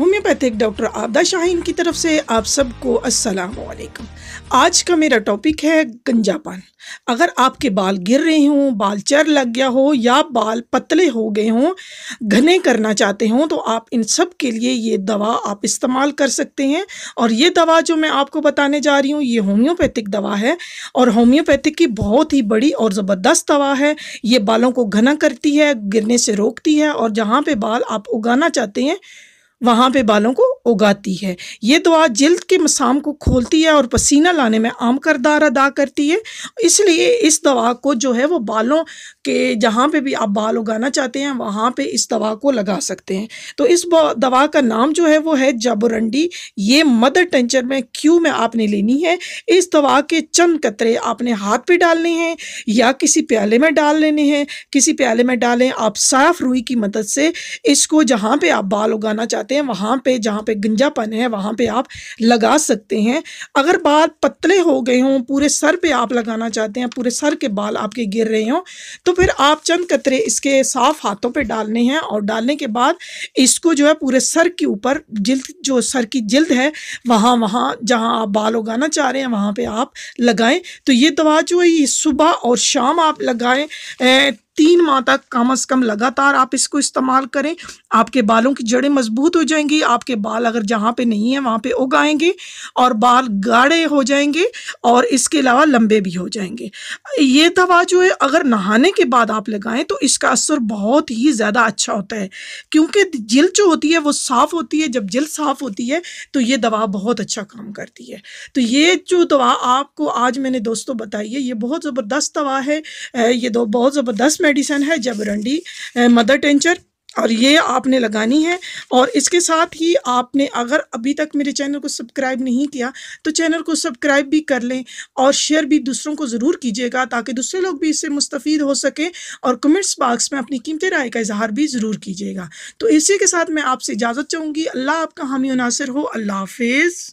homeopathic doctor आबदा Shaheen की तरफ से आप सबको अस्सलाम वालेकुम आज का मेरा टॉपिक है गंजापन अगर आपके बाल गिर रहे हों बाल चर लग गया हो या बाल पतले हो गए हों घने करना चाहते हों तो आप इन सब के लिए ये दवा आप इस्तेमाल कर सकते हैं और ये दवा जो मैं आपको बताने जा रही हूँ ये होम्योपैथिक दवा है और होम्योपैथिक की बहुत ही बड़ी और ज़बरदस्त दवा है ये बालों को घना करती है गिरने से रोकती है और जहाँ पर बाल आप उगाना चाहते हैं वहां पे बालों को उगाती है ये दुआ जल्द के मसाम को खोलती है और पसीना लाने में आम करदार अदा करती है इसलिए इस दवा को जो है वो बालों के जहाँ पे भी आप बाल उगाना चाहते हैं वहाँ पे इस दवा को लगा सकते हैं तो इस दवा का नाम जो है वो है जबरंडी ये मदर टेंचर में क्यू में आपने लेनी है इस दवा के चंद कतरे आपने हाथ पे डालने हैं या किसी प्याले में डाल लेने हैं किसी प्याले में डालें आप साफ रुई की मदद से इसको जहाँ पर आप बाल उगाना चाहते हैं वहाँ पर जहाँ पर गंजापन है वहाँ पे आप लगा सकते हैं अगर बाल पतले हो गए हों पूरे सर पे आप लगाना चाहते हैं पूरे सर के बाल आपके गिर रहे हों तो फिर आप चंद कतरे इसके साफ़ हाथों पे डालने हैं और डालने के बाद इसको जो है पूरे सर के ऊपर जल्द जो सर की जल्द है वहाँ वहाँ जहाँ आप बाल उगाना चाह रहे हैं वहाँ पर आप लगाएँ तो ये दवा तो जो है ये सुबह और शाम आप लगाएँ तीन माह तक कम अज़ कम लगातार आप इसको इस्तेमाल करें आपके बालों की जड़ें मजबूत हो जाएंगी आपके बाल अगर जहाँ पे नहीं है वहाँ पे उगाएंगे और बाल गाढ़े हो जाएंगे और इसके अलावा लंबे भी हो जाएंगे ये दवा जो है अगर नहाने के बाद आप लगाएं तो इसका असर बहुत ही ज़्यादा अच्छा होता है क्योंकि जिल जो होती है वो साफ़ होती है जब जिल साफ़ होती है तो ये दवा बहुत अच्छा काम करती है तो ये जो दवा आपको आज मैंने दोस्तों बताई है ये बहुत ज़बरदस्त दवा है ये दो बहुत ज़बरदस्त मेडिसन है जबरंडी मदर टेंचर और ये आपने लगानी है और इसके साथ ही आपने अगर अभी तक मेरे चैनल को सब्सक्राइब नहीं किया तो चैनल को सब्सक्राइब भी कर लें और शेयर भी दूसरों को ज़रूर कीजिएगा ताकि दूसरे लोग भी इससे मुस्तफ़ हो सकें और कमेंट्स बाक्स में अपनी कीमती राय का इजहार भी ज़रूर कीजिएगा तो इसी के साथ मैं आपसे इजाज़त चाहूँगी अल्लाह आपका हामी नासिर हो अल्लाह हाफिज़